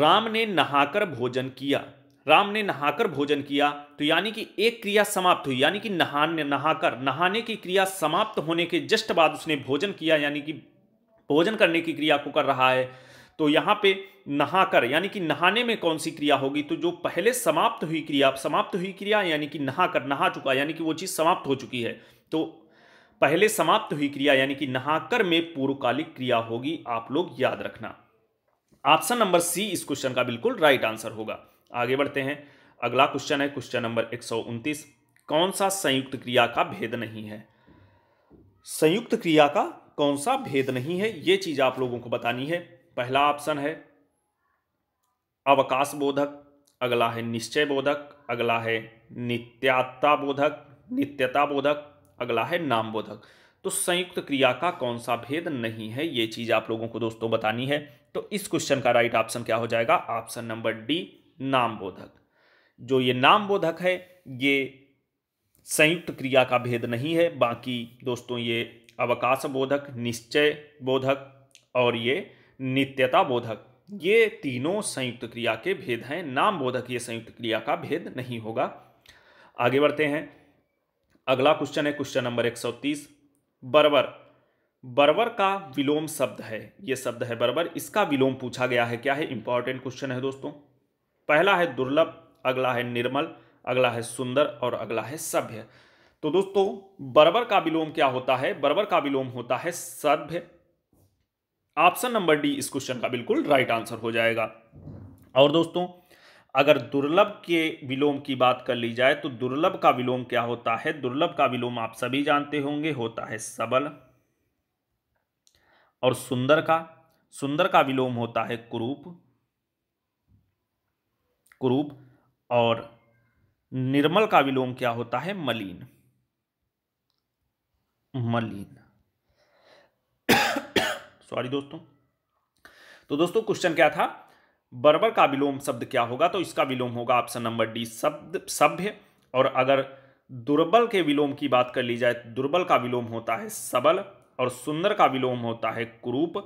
राम ने नहाकर भोजन किया राम ने नहाकर भोजन किया तो यानी कि एक क्रिया समाप्त हुई यानी कि नहाने नहाकर नहाने की क्रिया समाप्त होने के जस्ट बाद उसने भोजन किया यानी कि भोजन करने की क्रिया को कर रहा है तो यहाँ पे नहाकर यानी कि नहाने में कौन सी क्रिया होगी तो जो पहले समाप्त हुई क्रिया समाप्त हुई क्रिया यानी कि नहाकर नहा चुका यानी कि वो चीज़ समाप्त हो चुकी है तो पहले समाप्त हुई क्रिया यानी कि नहाकर में पूर्वकालिक क्रिया होगी आप लोग याद रखना ऑप्शन नंबर सी इस क्वेश्चन का बिल्कुल राइट आंसर होगा आगे बढ़ते हैं अगला क्वेश्चन है क्वेश्चन नंबर एक कौन सा संयुक्त क्रिया का भेद नहीं है संयुक्त क्रिया का कौन सा भेद नहीं है यह चीज आप लोगों को बतानी है पहला ऑप्शन है अवकाश बोधक अगला है निश्चय बोधक अगला है नित्यात्ता बोधक नित्यता बोधक अगला है नाम बोधक तो संयुक्त क्रिया का कौन सा भेद नहीं है यह चीज आप लोगों को दोस्तों बतानी है तो इस क्वेश्चन का राइट ऑप्शन क्या हो जाएगा ऑप्शन नंबर डी नाम बोधक जो ये नाम बोधक है ये संयुक्त क्रिया का भेद नहीं है बाकी दोस्तों ये अवकाश बोधक निश्चय बोधक और ये नित्यता बोधक ये तीनों संयुक्त क्रिया के भेद हैं नाम बोधक ये संयुक्त क्रिया का भेद नहीं होगा आगे बढ़ते हैं अगला क्वेश्चन है क्वेश्चन नंबर 130 बरबर बरबर का विलोम शब्द है ये शब्द है बरबर इसका विलोम पूछा गया है क्या है इंपॉर्टेंट क्वेश्चन है दोस्तों पहला है दुर्लभ अगला है निर्मल अगला है सुंदर और अगला है सभ्य तो दोस्तों बर्बर का विलोम क्या होता है बर्बर का विलोम होता है सभ्य ऑप्शन नंबर डी इस क्वेश्चन का बिल्कुल राइट आंसर हो जाएगा और दोस्तों अगर दुर्लभ के विलोम की बात कर ली जाए तो दुर्लभ का विलोम क्या होता है दुर्लभ का विलोम आप सभी जानते होंगे होता है सबल और सुंदर का सुंदर का विलोम होता है कुरूप कुरूप और निर्मल का विलोम क्या होता है मलिन मलिन सॉरी दोस्तों तो दोस्तों क्वेश्चन क्या था बर्बर का विलोम शब्द क्या होगा तो इसका विलोम होगा ऑप्शन नंबर डी शब्द सभ्य और अगर दुर्बल के विलोम की बात कर ली जाए दुर्बल का विलोम होता है सबल और सुंदर का विलोम होता है कुरूप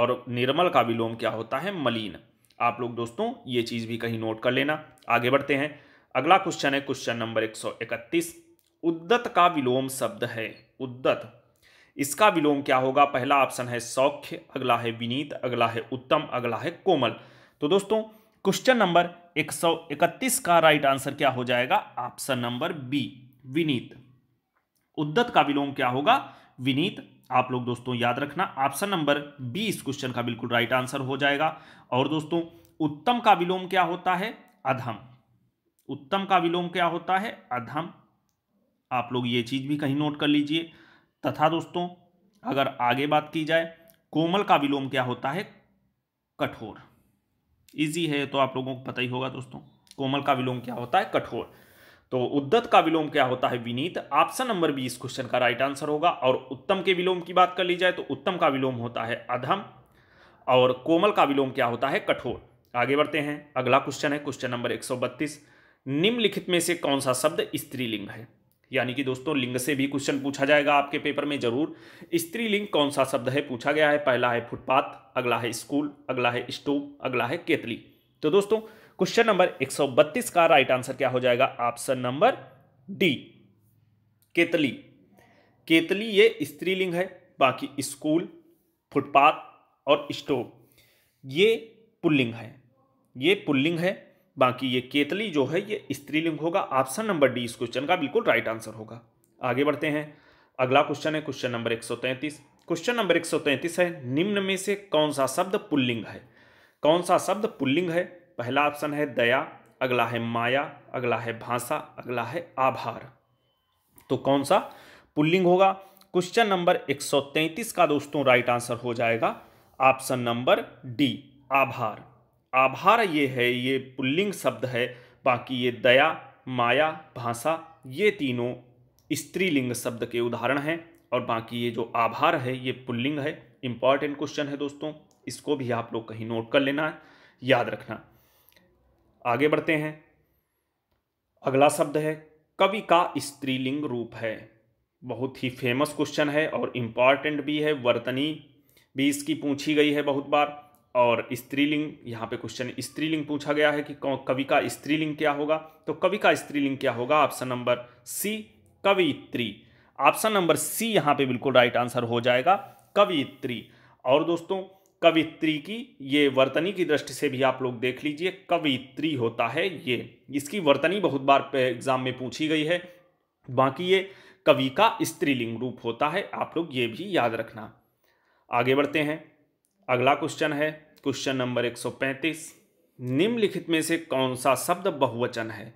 और निर्मल का विलोम क्या होता है मलिन आप लोग दोस्तों ये चीज़ भी कहीं नोट कर लेना आगे बढ़ते हैं अगला क्वेश्चन है क्वेश्चन नंबर 131 उद्दत का विलोम शब्द है उद्दत इसका विलोम क्या होगा पहला ऑप्शन है सौख्य अगला है विनीत अगला है उत्तम अगला है कोमल तो दोस्तों क्वेश्चन नंबर 131 का राइट आंसर क्या हो जाएगा ऑप्शन नंबर बी विनीत उद्दत का विलोम क्या होगा विनीत आप लोग दोस्तों याद रखना ऑप्शन नंबर बी इस क्वेश्चन का बिल्कुल राइट आंसर हो जाएगा और दोस्तों उत्तम का विलोम क्या होता है अधम उत्तम का विलोम क्या होता है अधम आप लोग ये चीज भी कहीं नोट कर लीजिए तथा दोस्तों अगर आगे बात की जाए कोमल का विलोम क्या होता है कठोर इजी है तो आप लोगों को पता ही होगा दोस्तों कोमल का विलोम क्या होता है कठोर तो उद्दत का विलोम क्या होता है विनीत ऑप्शन नंबर बी इस क्वेश्चन का राइट आंसर होगा और उत्तम के विलोम की बात कर ली जाए तो उत्तम का विलोम होता है अधम और कोमल का विलोम क्या होता है कठोर आगे बढ़ते हैं अगला क्वेश्चन है क्वेश्चन नंबर एक निम्नलिखित में से कौन सा शब्द स्त्रीलिंग है यानी कि दोस्तों लिंग से भी क्वेश्चन पूछा जाएगा आपके पेपर में जरूर स्त्रीलिंग कौन सा शब्द है पूछा गया है पहला है फुटपाथ अगला है स्कूल अगला है स्टोव अगला है केतली तो दोस्तों क्वेश्चन नंबर 132 का राइट आंसर क्या हो जाएगा ऑप्शन नंबर डी केतली केतली ये स्त्रीलिंग है बाकी स्कूल फुटपाथ और स्टोव ये पुल्लिंग है ये पुल्लिंग है बाकी ये केतली जो है ये स्त्रीलिंग होगा ऑप्शन नंबर डी इस क्वेश्चन का बिल्कुल राइट आंसर होगा आगे बढ़ते हैं अगला क्वेश्चन है क्वेश्चन नंबर 133 क्वेश्चन नंबर 133 है निम्न में से कौन सा शब्द पुल्लिंग है कौन सा शब्द पुल्लिंग है पहला ऑप्शन है दया अगला है माया अगला है भाषा अगला है आभार तो कौन सा पुल्लिंग होगा क्वेश्चन नंबर 133 का दोस्तों राइट आंसर हो जाएगा ऑप्शन नंबर डी आभार आभार ये है ये पुल्लिंग शब्द है बाकी ये दया माया भाषा ये तीनों स्त्रीलिंग शब्द के उदाहरण हैं और बाकी ये जो आभार है ये पुल्लिंग है इंपॉर्टेंट क्वेश्चन है दोस्तों इसको भी आप लोग कहीं नोट कर लेना है याद रखना आगे बढ़ते हैं अगला शब्द है कवि का स्त्रीलिंग रूप है बहुत ही फेमस क्वेश्चन है और इम्पॉर्टेंट भी है वर्तनी भी इसकी पूछी गई है बहुत बार और स्त्रीलिंग यहाँ पे क्वेश्चन स्त्रीलिंग पूछा गया है कि कवि का स्त्रीलिंग क्या होगा तो कवि का स्त्रीलिंग क्या होगा ऑप्शन नंबर सी कवित्री ऑप्शन नंबर सी यहाँ पे बिल्कुल राइट आंसर हो जाएगा कवित्री और दोस्तों कवित्री की ये वर्तनी की दृष्टि से भी आप लोग देख लीजिए कवित्री होता है ये इसकी वर्तनी बहुत बार एग्जाम में पूछी गई है बाकी ये कवि का स्त्रीलिंग रूप होता है आप लोग ये भी याद रखना आगे बढ़ते हैं अगला क्वेश्चन है क्वेश्चन नंबर 135 निम्नलिखित में से कौन सा शब्द बहुवचन है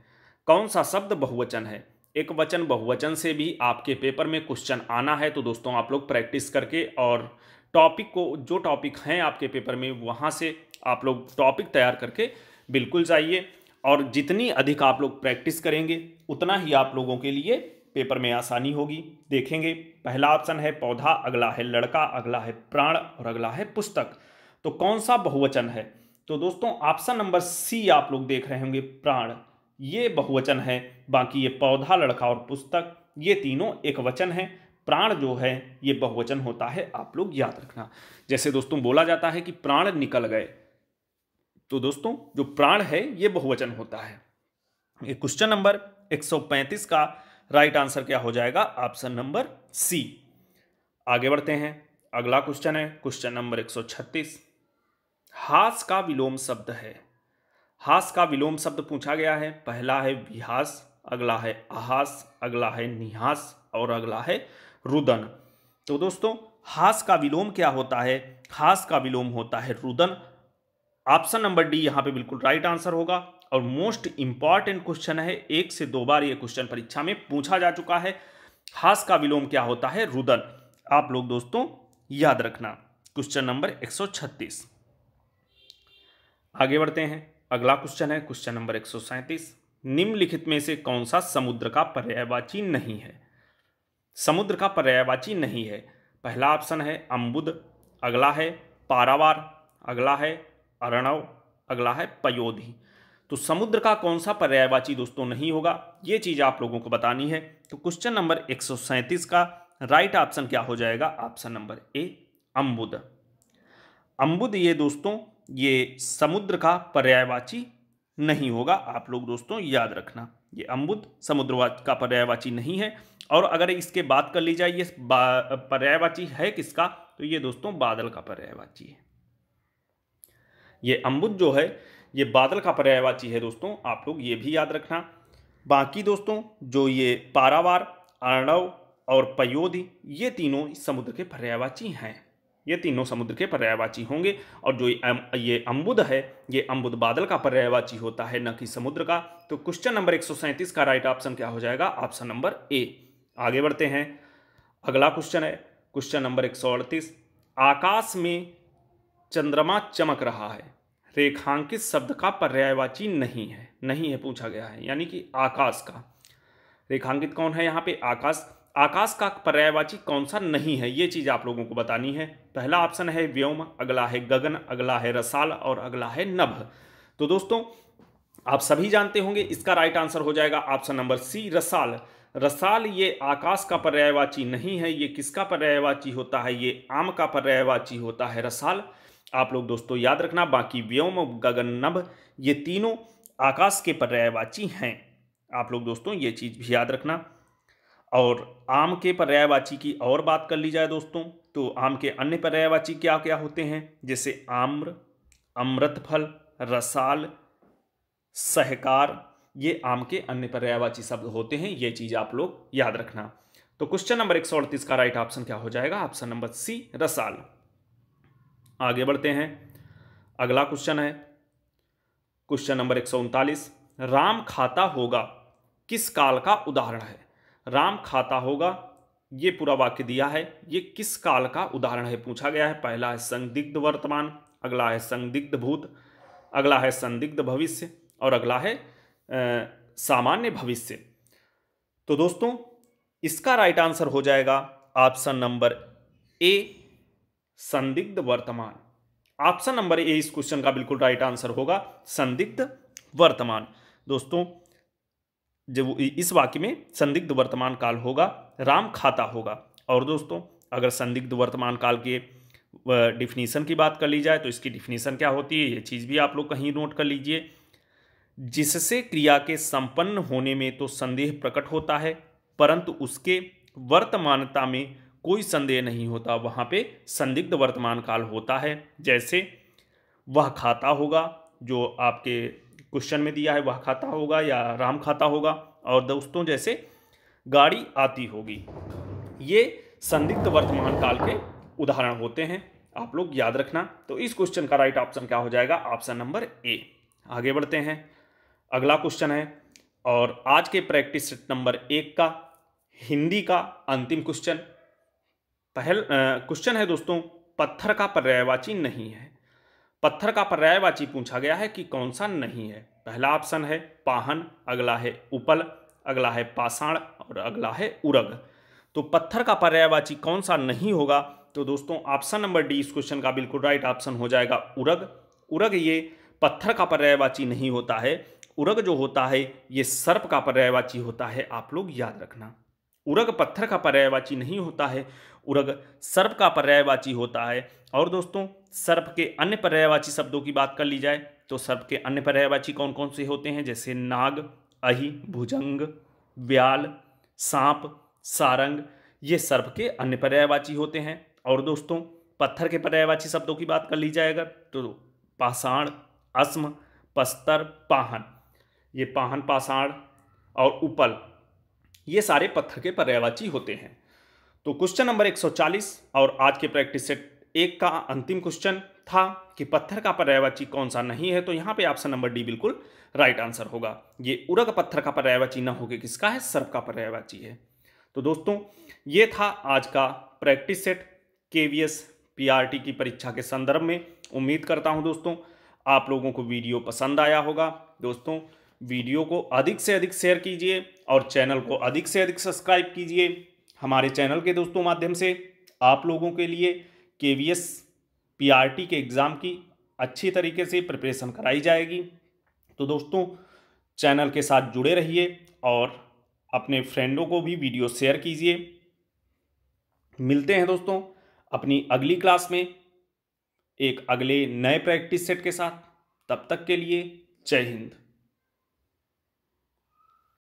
कौन सा शब्द बहुवचन है एक वचन बहुवचन से भी आपके पेपर में क्वेश्चन आना है तो दोस्तों आप लोग प्रैक्टिस करके और टॉपिक को जो टॉपिक हैं आपके पेपर में वहाँ से आप लोग टॉपिक तैयार करके बिल्कुल जाइए और जितनी अधिक आप लोग प्रैक्टिस करेंगे उतना ही आप लोगों के लिए पेपर में आसानी होगी देखेंगे पहला ऑप्शन है पौधा अगला है लड़का अगला है प्राण और अगला है पुस्तक तो कौन सा बहुवचन है तो दोस्तों ऑप्शन नंबर सी आप लोग देख रहे होंगे प्राण ये बहुवचन है बाकी ये पौधा लड़का और पुस्तक ये तीनों एक वचन है प्राण जो है ये बहुवचन होता है आप लोग याद रखना जैसे दोस्तों बोला जाता है कि प्राण निकल गए तो दोस्तों जो प्राण है ये बहुवचन होता है ये क्वेश्चन नंबर 135 का राइट आंसर क्या हो जाएगा ऑप्शन नंबर सी आगे बढ़ते हैं अगला क्वेश्चन है क्वेश्चन नंबर 136 हास का विलोम शब्द है हास का विलोम शब्द पूछा गया है पहला है विहास अगला है आहास अगला है निहास और अगला है रुदन तो दोस्तों हास का विलोम क्या होता है हास का विलोम होता है रुदन ऑप्शन नंबर डी यहां पे बिल्कुल राइट आंसर होगा और मोस्ट इंपॉर्टेंट क्वेश्चन है एक से दो बार ये क्वेश्चन परीक्षा में पूछा जा चुका है हास का विलोम क्या होता है रुदन आप लोग दोस्तों याद रखना क्वेश्चन नंबर 136 आगे बढ़ते हैं अगला क्वेश्चन है क्वेश्चन नंबर एक निम्नलिखित में से कौन सा समुद्र का पर्यायवाची नहीं है समुद्र का पर्यायवाची नहीं है पहला ऑप्शन है अम्बुद अगला है पारावार अगला है अरणव अगला है पयोधी तो समुद्र का कौन सा पर्यायवाची दोस्तों नहीं होगा ये चीज़ आप लोगों को बतानी है तो क्वेश्चन नंबर एक का राइट ऑप्शन क्या हो जाएगा ऑप्शन नंबर ए अम्बुद अम्बुद ये दोस्तों ये समुद्र का पर्यायवाची नहीं होगा आप लोग दोस्तों याद रखना ये अम्बुद समुद्र का पर्यायवाची नहीं है और अगर इसके बात कर ली जाए ये पर्यायवाची है किसका तो ये दोस्तों बादल का पर्यायवाची है ये अम्बुद जो है ये बादल का पर्यायवाची है दोस्तों आप लोग ये भी याद रखना बाकी दोस्तों जो ये पारावार अर्णव और पयोधि ये तीनों समुद्र के पर्यायवाची हैं ये तीनों समुद्र के पर्यायवाची होंगे और जो ये अम्बुद है ये अम्बुद बादल का पर्यायवाची होता है न कि समुद्र का तो क्वेश्चन नंबर एक का राइट ऑप्शन क्या हो जाएगा ऑप्शन नंबर ए आगे बढ़ते हैं अगला क्वेश्चन है क्वेश्चन नंबर एक आकाश में चंद्रमा चमक रहा है रेखांकित शब्द का पर्यायवाची नहीं है नहीं है पूछा गया है यानी कि आकाश का रेखांकित कौन है यहाँ पे आकाश आकाश का पर्यायवाची कौन सा नहीं है ये चीज़ आप लोगों को बतानी है पहला ऑप्शन है व्योम अगला है गगन अगला है रसाल और अगला है नभ तो दोस्तों आप सभी जानते होंगे इसका राइट आंसर हो जाएगा ऑप्शन नंबर सी रसाल रसाल ये आकाश का पर्यायवाची नहीं है ये किसका पर्यायवाची होता है ये आम का पर्यायवाची होता है रसाल आप लोग दोस्तों याद रखना बाकी व्योम गगन नभ ये तीनों आकाश के पर्यायवाची हैं आप लोग दोस्तों ये चीज़ भी याद रखना और आम के पर्यायवाची की और बात कर ली जाए दोस्तों तो आम के अन्य पर्यायवाची क्या क्या होते हैं जैसे आम्र अमृतफल रसाल सहकार ये आम के अन्य पर्यायवाची शब्द होते हैं ये चीज़ आप लोग याद रखना तो क्वेश्चन नंबर एक सौ अड़तीस का राइट ऑप्शन क्या हो जाएगा ऑप्शन नंबर सी रसाल आगे बढ़ते हैं अगला क्वेश्चन है क्वेश्चन नंबर एक सौ उनतालीस राम खाता होगा किस काल का उदाहरण है राम खाता होगा ये पूरा वाक्य दिया है ये किस काल का उदाहरण है पूछा गया है पहला है संदिग्ध वर्तमान अगला है संदिग्ध भूत अगला है संदिग्ध भविष्य और अगला है सामान्य भविष्य तो दोस्तों इसका राइट आंसर हो जाएगा ऑप्शन नंबर ए संदिग्ध वर्तमान ऑप्शन नंबर ए इस क्वेश्चन का बिल्कुल राइट आंसर होगा संदिग्ध वर्तमान दोस्तों जब इस वाक्य में संदिग्ध वर्तमान काल होगा राम खाता होगा और दोस्तों अगर संदिग्ध वर्तमान काल के डिफिनीसन की बात कर ली जाए तो इसकी डिफिनीसन क्या होती है ये चीज़ भी आप लोग कहीं नोट कर लीजिए जिससे क्रिया के संपन्न होने में तो संदेह प्रकट होता है परंतु उसके वर्तमानता में कोई संदेह नहीं होता वहाँ पे संदिग्ध वर्तमान काल होता है जैसे वह खाता होगा जो आपके क्वेश्चन में दिया है वह खाता होगा या राम खाता होगा और दोस्तों जैसे गाड़ी आती होगी ये संदिग्ध वर्तमान काल के उदाहरण होते हैं आप लोग याद रखना तो इस क्वेश्चन का राइट ऑप्शन क्या हो जाएगा ऑप्शन नंबर ए आगे बढ़ते हैं अगला क्वेश्चन है और आज के प्रैक्टिस सेट नंबर एक का हिंदी का अंतिम क्वेश्चन पहल क्वेश्चन है दोस्तों पत्थर का पर्यायवाची नहीं है पत्थर का पर्यायवाची पूछा गया है कि कौन सा नहीं है पहला ऑप्शन है पाहन अगला है उपल अगला है पाषाण और अगला है उरग तो पत्थर का पर्यायवाची कौन सा नहीं होगा तो दोस्तों ऑप्शन नंबर डी इस क्वेश्चन का बिल्कुल राइट ऑप्शन हो जाएगा उरग उरग ये पत्थर का पर्यायवाची नहीं होता है उरग जो होता है ये सर्प का पर्यायवाची होता है आप लोग याद रखना उरग पत्थर का पर्यायवाची नहीं होता है उरग सर्प का पर्यायवाची होता है और दोस्तों सर्प के अन्य पर्यायवाची शब्दों की बात कर ली जाए तो सर्प के अन्य पर्यायवाची कौन कौन से होते हैं जैसे नाग अहि भुजंग व्याल सांप सारंग ये सर्प के अन्य पर्यायवाची होते हैं और दोस्तों पत्थर के पर्यायवाची शब्दों की बात कर ली जाए अगर तो पाषाण अस्म पस्तर पाहन ये पाहन पाषाण और उपल ये सारे पत्थर के पर्यावाची होते हैं तो क्वेश्चन नंबर 140 और आज के प्रैक्टिस सेट एक का अंतिम क्वेश्चन था कि पत्थर का पर्यावाची कौन सा नहीं है तो यहाँ पे ऑप्शन नंबर डी बिल्कुल राइट आंसर होगा ये उरग पत्थर का पर्यावाची न होके किसका है सर्प का पर्यावाची है तो दोस्तों ये था आज का practice set K V P R T की परीक्षा के संदर्भ में उम्मीद करता हूँ दोस्तों आप लोगों को वीडियो पसंद आया होगा दोस्तों वीडियो को अधिक से अधिक शेयर कीजिए और चैनल को अधिक से अधिक सब्सक्राइब कीजिए हमारे चैनल के दोस्तों माध्यम से आप लोगों के लिए K V S P R T के एग्ज़ाम की अच्छी तरीके से प्रिपरेशन कराई जाएगी तो दोस्तों चैनल के साथ जुड़े रहिए और अपने फ्रेंडों को भी वीडियो शेयर कीजिए मिलते हैं दोस्तों अपनी अगली क्लास में एक अगले नए प्रैक्टिस सेट के साथ तब तक के लिए जय हिंद